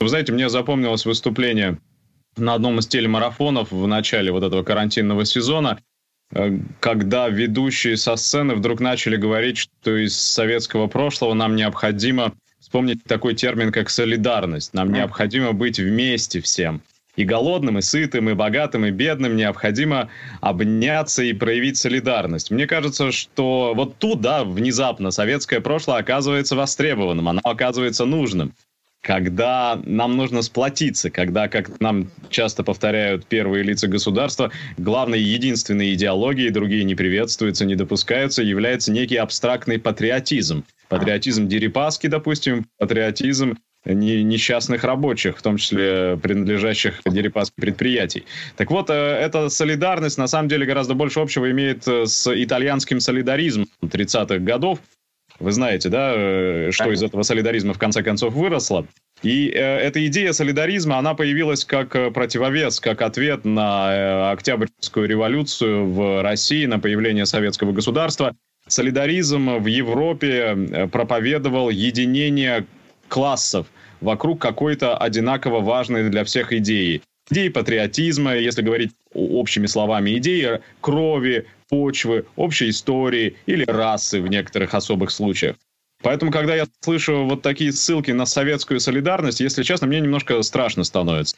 Вы знаете, мне запомнилось выступление на одном из телемарафонов в начале вот этого карантинного сезона, э, когда ведущие со сцены вдруг начали говорить, что из советского прошлого нам необходимо вспомнить такой термин, как солидарность. Нам необходимо быть вместе всем. И голодным, и сытым, и богатым, и бедным необходимо обняться и проявить солидарность. Мне кажется, что вот тут, да, внезапно советское прошлое оказывается востребованным, оно оказывается нужным когда нам нужно сплотиться, когда, как нам часто повторяют первые лица государства, главной единственной идеологией, другие не приветствуются, не допускаются, является некий абстрактный патриотизм. Патриотизм Дерипаски, допустим, патриотизм не, несчастных рабочих, в том числе принадлежащих Дерипаске предприятий. Так вот, э, эта солидарность на самом деле гораздо больше общего имеет э, с итальянским солидаризмом 30-х годов, вы знаете, да, э, что из этого солидаризма в конце концов выросло. И э, эта идея солидаризма, она появилась как э, противовес, как ответ на э, Октябрьскую революцию в России, на появление советского государства. Солидаризм в Европе э, проповедовал единение классов вокруг какой-то одинаково важной для всех идеи. Идеи патриотизма, если говорить общими словами идеи крови, почвы, общей истории или расы в некоторых особых случаях. Поэтому, когда я слышу вот такие ссылки на советскую солидарность, если честно, мне немножко страшно становится.